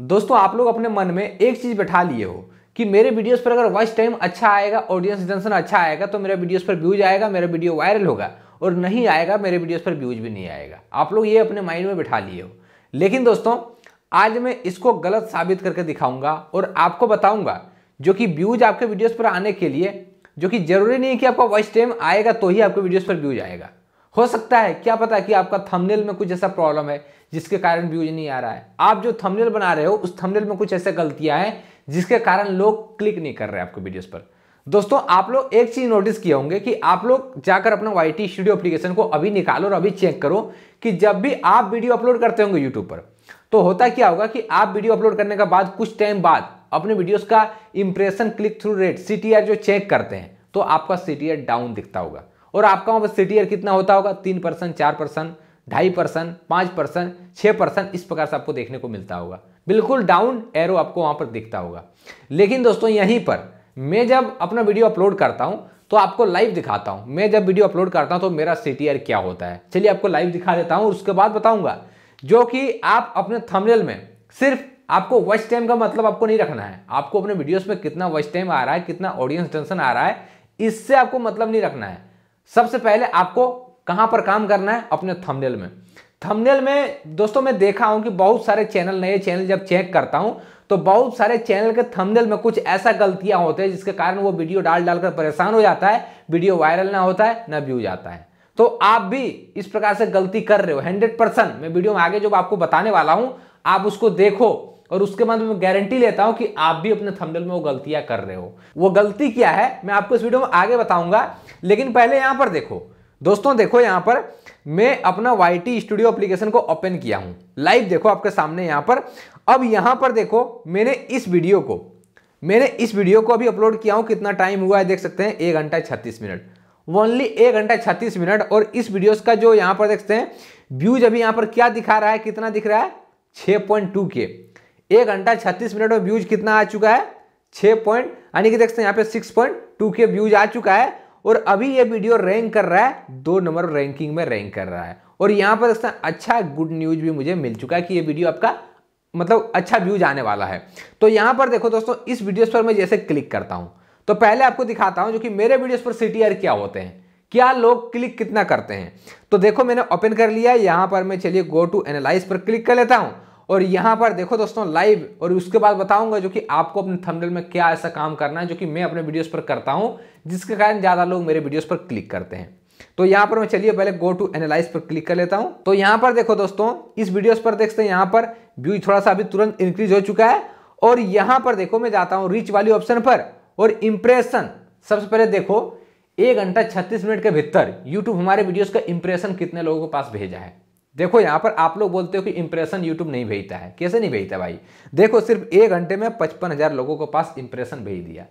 दोस्तों आप लोग अपने मन में एक चीज़ बैठा लिए हो कि मेरे वीडियोस पर अगर वॉइस टाइम अच्छा आएगा ऑडियंस रिटेंशन अच्छा आएगा तो मेरे वीडियोस पर व्यूज आएगा मेरा वीडियो वायरल होगा और नहीं आएगा मेरे वीडियोस पर व्यूज भी नहीं आएगा आप लोग ये अपने माइंड में बैठा लिए हो लेकिन दोस्तों आज मैं इसको गलत साबित करके दिखाऊंगा और आपको बताऊंगा जो कि व्यूज आपके वीडियोज पर आने के लिए जो कि जरूरी नहीं है कि आपका वॉइस टाइम आएगा तो ही आपके वीडियोज पर व्यूज आएगा हो सकता है क्या पता है कि आपका थंबनेल में कुछ ऐसा प्रॉब्लम है जिसके कारण व्यूज नहीं आ रहा है आप जो थंबनेल बना रहे हो उस थंबनेल में कुछ ऐसे गलतियां हैं जिसके कारण लोग क्लिक नहीं कर रहे आपके वीडियोस पर दोस्तों आप लोग एक चीज नोटिस किए होंगे कि आप लोग जाकर अपना वाई टी स्टूडियो अप्लीकेशन को अभी निकालो और अभी चेक करो कि जब भी आप वीडियो अपलोड करते होंगे यूट्यूब पर तो होता क्या होगा कि आप वीडियो अपलोड करने के बाद कुछ टाइम बाद अपने वीडियोस का इंप्रेशन क्लिक थ्रू रेट सी जो चेक करते हैं तो आपका सी डाउन दिखता होगा और आपका वहाँ पर सिटी कितना होता होगा तीन परसेंट चार परसेंट ढाई परसेंट पाँच परसेंट छः परसेंट इस प्रकार से आपको देखने को मिलता होगा बिल्कुल डाउन एरो आपको वहाँ पर दिखता होगा लेकिन दोस्तों यहीं पर मैं जब अपना वीडियो अपलोड करता हूँ तो आपको लाइव दिखाता हूँ मैं जब वीडियो अपलोड करता हूँ तो मेरा सी क्या होता है चलिए आपको लाइव दिखा देता हूँ उसके बाद बताऊँगा जो कि आप अपने थंबनेल में सिर्फ आपको वॉच टाइम का मतलब आपको नहीं रखना है आपको अपने वीडियोस में कितना वॉच टाइम आ रहा है कितना ऑडियंस टेंशन आ रहा है इससे आपको मतलब नहीं रखना है सबसे पहले आपको कहां पर काम करना है अपने थंबनेल में थंबनेल में दोस्तों मैं देखा हूं कि बहुत सारे चैनल नए चैनल जब चेक करता हूं तो बहुत सारे चैनल के थंबनेल में कुछ ऐसा गलतियां होते हैं जिसके कारण वो वीडियो डाल डालकर परेशान हो जाता है वीडियो वायरल ना होता है ना व्यू जाता है तो आप भी इस प्रकार से गलती कर रहे हो हंड्रेड परसेंट मैं वीडियो में आगे जो आपको बताने वाला हूं आप उसको देखो और उसके बाद मैं गारंटी लेता हूं कि आप भी अपने थंबनेल में वो गलतियां कर रहे हो वो गलती क्या है मैं आपको इस वीडियो में आगे बताऊंगा लेकिन पहले यहां पर देखो दोस्तों देखो यहां पर मैं अपना वाई स्टूडियो अप्लीकेशन को ओपन किया हूं लाइव देखो आपके सामने यहां पर अब यहां पर देखो मैंने इस वीडियो को मैंने इस वीडियो को अभी अपलोड किया हूं कितना टाइम हुआ है देख सकते हैं एक घंटा छत्तीस मिनट ओनली एक घंटा छत्तीस मिनट और इस वीडियो का जो यहां पर देखते हैं व्यूज अभी यहां पर क्या दिखा रहा है कितना दिख रहा है छ पॉइंट टू के एक घंटा छत्तीस मिनट में व्यूज कितना आ चुका है छह पॉइंट यानी कि देखते हैं यहाँ पे सिक्स पॉइंट टू के व्यूज आ चुका है और अभी ये वीडियो रैंक कर रहा है दो नंबर रैंकिंग में रैंक कर रहा है और यहाँ पर देखते हैं अच्छा गुड न्यूज भी मुझे मिल चुका है कि ये वीडियो आपका मतलब अच्छा व्यूज आने वाला है तो यहाँ पर देखो दोस्तों इस वीडियो पर मैं जैसे क्लिक करता हूँ तो पहले आपको दिखाता हूँ जो कि मेरे वीडियो पर सी क्या होते हैं क्या लोग क्लिक कितना करते हैं तो देखो मैंने ओपन कर लिया यहाँ पर मैं चलिए गो टू एनालाइज पर क्लिक कर लेता हूँ और यहाँ पर देखो दोस्तों लाइव और उसके बाद बताऊंगा जो कि आपको अपने थंबनेल में क्या ऐसा काम करना है जो कि मैं अपने वीडियोस पर करता हूँ जिसके कारण ज़्यादा लोग मेरे वीडियोस पर क्लिक करते हैं तो यहाँ पर मैं चलिए पहले गो टू एनालाइज पर क्लिक कर लेता हूँ तो यहाँ पर देखो दोस्तों इस वीडियो पर देखते हैं यहाँ पर व्यू थोड़ा सा अभी तुरंत इंक्रीज हो चुका है और यहाँ पर देखो मैं जाता हूँ रीच वाली ऑप्शन पर और इम्प्रेशन सबसे पहले देखो एक घंटा छत्तीस मिनट के भीतर यूट्यूब हमारे वीडियो का इम्प्रेशन कितने लोगों के पास भेजा है देखो यहाँ पर आप लोग बोलते हो कि इंप्रेशन यूट्यूब नहीं भेजता है कैसे नहीं भेजता भाई देखो सिर्फ एक घंटे में पचपन हज़ार लोगों के पास इंप्रेशन भेज दिया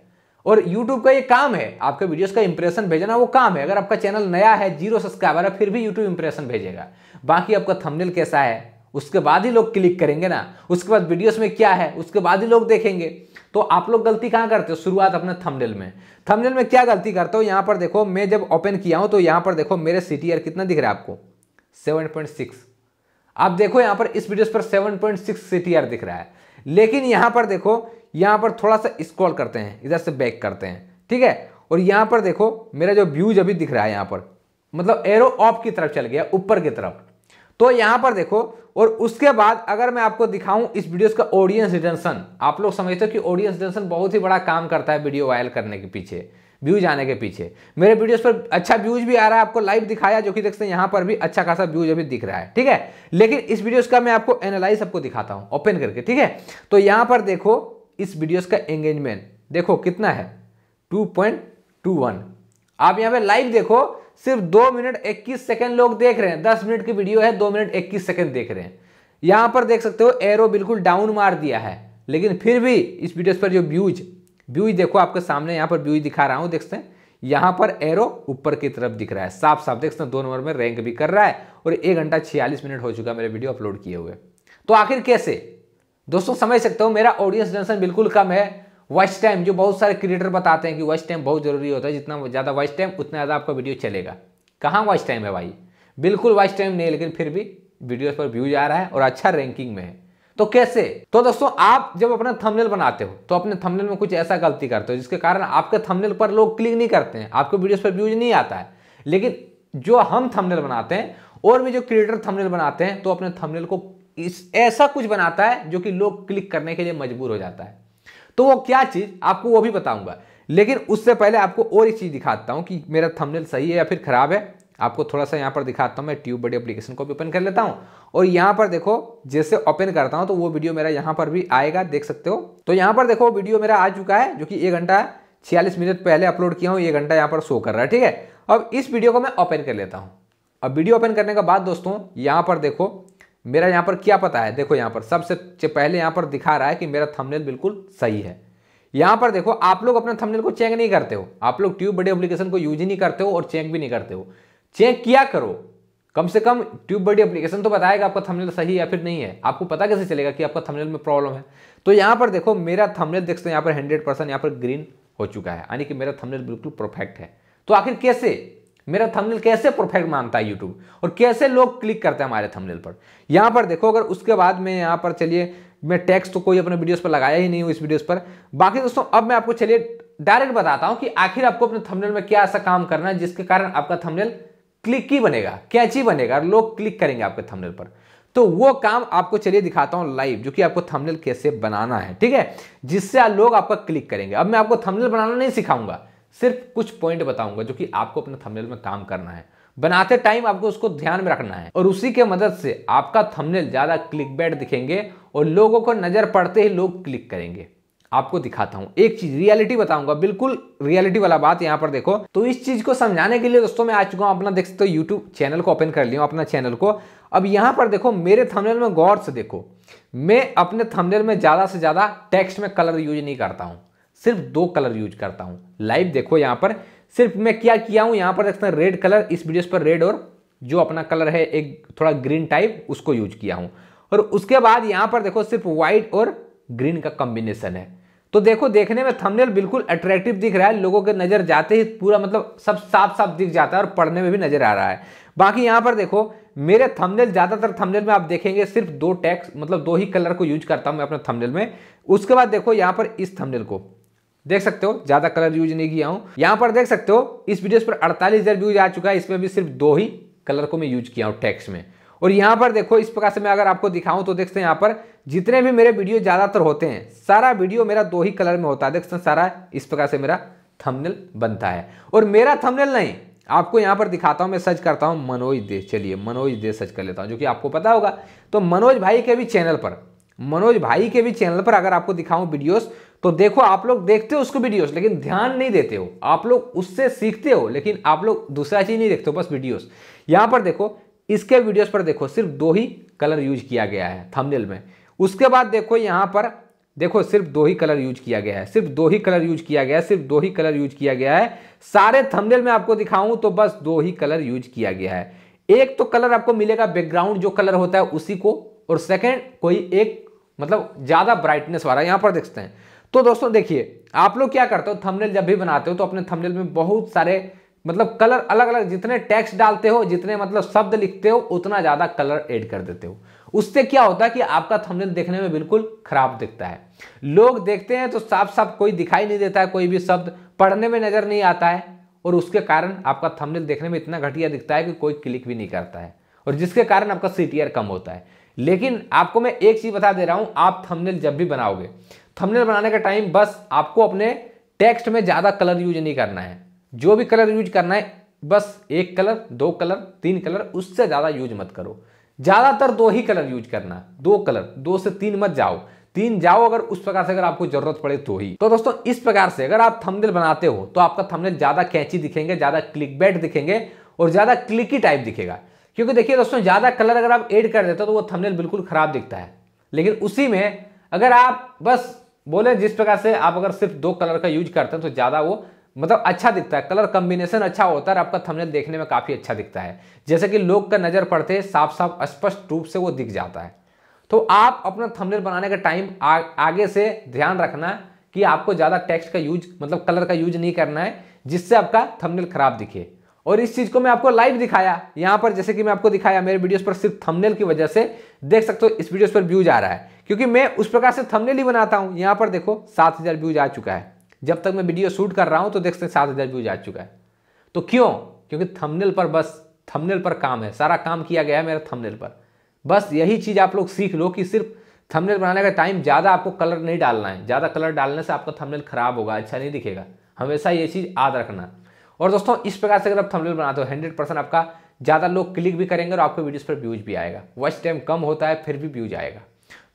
और यूट्यूब का ये काम है आपके वीडियोस का इंप्रेशन भेजना वो काम है अगर आपका चैनल नया है जीरो सब्सक्राइबर है फिर भी यूट्यूब इंप्रेशन भेजेगा बाकी आपका थमनेल कैसा है उसके बाद ही लोग क्लिक करेंगे ना उसके बाद वीडियोस में क्या है उसके बाद ही लोग देखेंगे तो आप लोग गलती कहाँ करते हो शुरुआत अपने थंबनेल में थंबनेल में क्या गलती करते हो यहाँ पर देखो मैं जब ओपन किया हूँ तो यहाँ पर देखो मेरे सी कितना दिख रहा है आपको 7.6 आप देखो यहां पर इस वीडियो पर 7.6 सिक्स दिख रहा है लेकिन यहां पर देखो यहाँ पर थोड़ा सा स्क्रॉल करते हैं इधर से बैक करते हैं ठीक है और यहां पर देखो मेरा जो व्यूज अभी दिख रहा है यहां पर मतलब एरो ऑफ की तरफ चल गया ऊपर की तरफ तो यहां पर देखो और उसके बाद अगर मैं आपको दिखाऊं इस वीडियोस का ऑडियंस रिटेंशन आप लोग समझते हो कि ऑडियंस रिटेंशन बहुत ही बड़ा काम करता है वीडियो वायरल करने के पीछे व्यूज आने के पीछे मेरे वीडियोस पर अच्छा व्यूज भी आ रहा है आपको लाइव दिखाया जो कि देखते हैं यहाँ पर भी अच्छा खासा व्यूज अभी दिख रहा है ठीक है लेकिन इस वीडियोस का मैं आपको एनालाइज आपको दिखाता हूँ ओपन करके ठीक है तो यहाँ पर देखो इस वीडियोस का एंगेजमेंट देखो कितना है टू पॉइंट टू वन आप यहाँ पर लाइव देखो सिर्फ दो मिनट इक्कीस सेकेंड लोग देख रहे हैं दस मिनट की वीडियो है दो मिनट इक्कीस सेकेंड देख रहे हैं यहाँ पर देख सकते हो एरो बिल्कुल डाउन मार दिया है लेकिन फिर भी इस वीडियोस पर जो व्यूज व्यू देखो आपके सामने यहाँ पर व्यू दिखा रहा हूँ देखते हैं यहाँ पर एरो ऊपर की तरफ दिख रहा है साफ साफ देखते हैं दो नंबर में रैंक भी कर रहा है और एक घंटा छियालीस मिनट हो चुका है मेरे वीडियो अपलोड किए हुए तो आखिर कैसे दोस्तों समझ सकते हो मेरा ऑडियंस जनसन बिल्कुल कम है वॉइस टाइम जो बहुत सारे क्रिएटर बताते हैं कि वॉइस टाइम बहुत जरूरी होता है जितना ज़्यादा वॉइस टाइम उतना ज़्यादा आपका वीडियो चलेगा कहाँ वॉइस टाइम है भाई बिल्कुल वॉइस टाइम नहीं लेकिन फिर भी वीडियोज पर व्यूज आ रहा है और अच्छा रैंकिंग में है तो कैसे तो दोस्तों आप जब अपना थंबनेल बनाते हो तो अपने थंबनेल में कुछ ऐसा गलती करते हो जिसके कारण आपके थंबनेल पर लोग क्लिक नहीं करते हैं आपके वीडियोस पर व्यूज नहीं आता है लेकिन जो हम थंबनेल बनाते हैं और भी जो क्रिएटर थंबनेल बनाते हैं तो अपने थमनेल को इस ऐसा कुछ बनाता है जो कि लोग क्लिक करने के लिए मजबूर हो जाता है तो वो क्या चीज़ आपको वो भी बताऊंगा लेकिन उससे पहले आपको और एक चीज़ दिखाता हूं कि मेरा थंबनेल सही है या फिर खराब है आपको थोड़ा सा यहाँ पर दिखाता हूँ मैं ट्यूब बड़ी अप्लीकेशन को भी ओपन कर लेता हूँ और यहाँ पर देखो जैसे ओपन करता हूँ तो वो वीडियो मेरा यहाँ पर भी आएगा देख सकते हो तो यहाँ पर देखो वीडियो मेरा आ चुका है जो कि एक घंटा छियालीस मिनट पहले अपलोड किया हूँ ये घंटा यहाँ पर शो कर रहा है ठीक है अब इस वीडियो को मैं ओपन कर लेता हूँ अब वीडियो ओपन करने के बाद दोस्तों यहाँ पर देखो मेरा यहाँ पर क्या पता है देखो यहाँ पर सबसे पहले यहाँ पर दिखा रहा है कि मेरा थंबनेल बिल्कुल सही है यहाँ पर देखो आप लोग अपने थंबनेल को चेक नहीं करते हो आप लोग ट्यूब बड़े अप्लीकेशन को यूज ही नहीं करते हो और चेक भी नहीं करते हो चेक किया करो कम से कम ट्यूब बडी एप्लीकेशन तो बताएगा आपका थंबनेल सही या फिर नहीं है आपको पता कैसे चलेगा कि आपका थंबनेल में प्रॉब्लम है तो यहाँ पर देखो मेरा थंबनेल देख सकते हो यहाँ पर हंड्रेड परसेंट यहाँ पर ग्रीन हो चुका है यानी कि मेरा थंबनेल बिल्कुल परफेक्ट है तो आखिर कैसे मेरा थंबनेल कैसे परफेक्ट मानता है यूट्यूब और कैसे लोग क्लिक करते हैं हमारे थमनेल पर यहाँ पर देखो अगर उसके बाद में यहाँ पर चलिए मैं टैक्स तो कोई अपने वीडियोज पर लगाया ही नहीं हूँ इस वीडियोज पर बाकी दोस्तों अब मैं आपको चलिए डायरेक्ट बताता हूँ कि आखिर आपको अपने थमनेल में क्या ऐसा काम करना है जिसके कारण आपका थमनेल क्लिक ही बनेगा कैची बनेगा लोग क्लिक करेंगे आपके थंबनेल पर तो वो काम आपको चलिए दिखाता हूं लाइव जो कि आपको थंबनेल कैसे बनाना है ठीक है जिससे लोग आपका क्लिक करेंगे अब मैं आपको थंबनेल बनाना नहीं सिखाऊंगा सिर्फ कुछ पॉइंट बताऊंगा जो कि आपको अपने थंबनेल में काम करना है बनाते टाइम आपको उसको ध्यान में रखना है और उसी के मदद से आपका थंबनेल ज़्यादा क्लिक दिखेंगे और लोगों को नज़र पड़ते ही लोग क्लिक करेंगे आपको दिखाता हूँ एक चीज रियलिटी बताऊंगा बिल्कुल रियलिटी वाला बात यहाँ पर देखो तो इस चीज को समझाने के लिए दोस्तों मैं आ चुका हूँ अपना देख सकते हो यूट्यूब चैनल को ओपन कर लिया अपना चैनल को अब यहां पर देखो मेरे थंबनेल में गौर से देखो मैं अपने थंबनेल में ज़्यादा से ज़्यादा टेक्स्ट में कलर यूज नहीं करता हूँ सिर्फ दो कलर यूज करता हूँ लाइव देखो यहाँ पर सिर्फ मैं क्या किया हूँ यहाँ पर देखते हैं रेड कलर इस वीडियो पर रेड और जो अपना कलर है एक थोड़ा ग्रीन टाइप उसको यूज किया हूँ और उसके बाद यहाँ पर देखो सिर्फ व्हाइट और ग्रीन का कॉम्बिनेशन है तो देखो देखने में थंबनेल बिल्कुल अट्रैक्टिव दिख रहा है लोगों के नज़र जाते ही पूरा मतलब सब साफ साफ दिख जाता है और पढ़ने में भी नज़र आ रहा है बाकी यहाँ पर देखो मेरे थंबनेल ज़्यादातर थंबनेल में आप देखेंगे सिर्फ दो टैक्स मतलब दो ही कलर को यूज करता हूँ मैं अपने थंबनेल में उसके बाद देखो यहाँ पर इस थंबनेल को देख सकते हो ज़्यादा कलर यूज नहीं किया हूँ यहाँ पर देख सकते हो इस वीडियो पर अड़तालीस हज़ार व्यूज आ चुका है इसमें भी सिर्फ दो ही कलर को मैं यूज किया हूँ टैक्स में और यहाँ पर देखो इस प्रकार से मैं अगर आपको दिखाऊं तो देखते हैं यहाँ पर जितने भी मेरे वीडियो ज़्यादातर होते हैं सारा वीडियो मेरा दो ही कलर में होता है देखते हैं सारा इस प्रकार से मेरा थंबनेल बनता है और मेरा थंबनेल नहीं आपको यहाँ पर दिखाता हूँ मैं सर्च करता हूँ मनोज दे चलिए मनोज दे सर्च कर लेता हूँ जो कि आपको पता होगा तो मनोज भाई के भी चैनल पर मनोज भाई के भी चैनल पर अगर आपको दिखाऊं वीडियोस तो देखो आप लोग देखते हो उसको वीडियोस लेकिन ध्यान नहीं देते हो आप लोग उससे सीखते हो लेकिन आप लोग दूसरा चीज नहीं देखते हो बस वीडियोस यहां पर देखो इसके वीडियोस पर देखो सिर्फ दो ही कलर यूज किया गया है थंबनेल में उसके बाद देखो यहाँ पर देखो सिर्फ दो ही कलर यूज किया गया है सिर्फ दो ही कलर यूज किया गया है सिर्फ दो ही कलर यूज किया गया है सारे थंबनेल में आपको दिखाऊं तो बस दो ही कलर यूज किया गया है एक तो कलर आपको मिलेगा बैकग्राउंड जो कलर होता है उसी को और सेकेंड कोई एक मतलब ज़्यादा ब्राइटनेस वाला यहाँ पर देखते हैं तो दोस्तों देखिए आप लोग क्या करते हो थंबनेल जब भी बनाते हो तो अपने थंबनेल में बहुत सारे मतलब कलर अलग अलग जितने टेक्स्ट डालते हो जितने मतलब शब्द लिखते हो उतना ज़्यादा कलर ऐड कर देते हो उससे क्या होता है कि आपका थंबनेल देखने में बिल्कुल खराब दिखता है लोग देखते हैं तो साफ साफ कोई दिखाई नहीं देता है कोई भी शब्द पढ़ने में नज़र नहीं आता है और उसके कारण आपका थंबनेल देखने में इतना घटिया दिखता है कि कोई क्लिक भी नहीं करता है और जिसके कारण आपका सी कम होता है लेकिन आपको मैं एक चीज़ बता दे रहा हूं आप थमनेल जब भी बनाओगे थमनेल बनाने का टाइम बस आपको अपने टेक्स्ट में ज़्यादा कलर यूज नहीं करना है जो भी कलर यूज करना है बस एक कलर दो कलर तीन कलर उससे ज़्यादा यूज मत करो ज़्यादातर दो ही कलर यूज करना दो कलर दो से तीन मत जाओ तीन जाओ अगर उस प्रकार से अगर आपको जरूरत पड़े तो ही तो दोस्तों इस प्रकार से अगर आप थंबनेल बनाते हो तो आपका थंबनेल ज़्यादा कैची दिखेंगे ज़्यादा क्लिक बैट दिखेंगे और ज़्यादा क्लिकी टाइप दिखेगा क्योंकि देखिए दोस्तों ज़्यादा कलर अगर आप एड कर देते हो तो वो थमनेल बिल्कुल ख़राब दिखता है लेकिन उसी में अगर आप बस बोले जिस प्रकार से आप अगर सिर्फ दो कलर का यूज करते हैं तो ज़्यादा वो मतलब अच्छा दिखता है कलर कॉम्बिनेशन अच्छा होता है आपका थंबनेल देखने में काफ़ी अच्छा दिखता है जैसे कि लोग का नज़र पड़ते साफ साफ स्पष्ट रूप से वो दिख जाता है तो आप अपना थंबनेल बनाने का टाइम आगे से ध्यान रखना कि आपको ज़्यादा टेक्स्ट का यूज मतलब कलर का यूज नहीं करना है जिससे आपका थंबनेल खराब दिखे और इस चीज़ को मैं आपको लाइव दिखाया यहाँ पर जैसे कि मैं आपको दिखाया मेरे वीडियोस पर सिर्फ थंबनेल की वजह से देख सकते हो इस वीडियोस पर व्यूज आ रहा है क्योंकि मैं उस प्रकार से थंबनेल ही बनाता हूँ यहाँ पर देखो सात हजार व्यूज आ चुका है जब तक मैं वीडियो शूट कर रहा हूँ तो देख सकते सात हज़ार व्यूज आ चुका है तो क्यों क्योंकि थंबनेल पर बस थंबनेल पर काम है सारा काम किया गया है मेरा थंबनेल पर बस यही चीज़ आप लोग सीख लो कि सिर्फ थंबनेल बनाने का टाइम ज़्यादा आपको कलर नहीं डालना है ज़्यादा कलर डालने से आपका थंबनेल खराब होगा अच्छा नहीं दिखेगा हमेशा ये चीज़ याद रखना और दोस्तों इस प्रकार से अगर आप थंबनेल बनाते हो हंड्रेड परसेंट आपका ज़्यादा लोग क्लिक भी करेंगे और आपके वीडियोज पर व्यूज भी आएगा वॉच टाइम कम होता है फिर भी व्यूज आएगा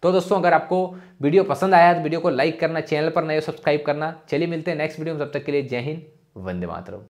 तो दोस्तों अगर आपको वीडियो पसंद आया तो वीडियो को लाइक करना चैनल पर नए सब्सक्राइब करना चलिए मिलते हैं नेक्स्ट वीडियो में तब तक के लिए जय हिंद वंदे मातरम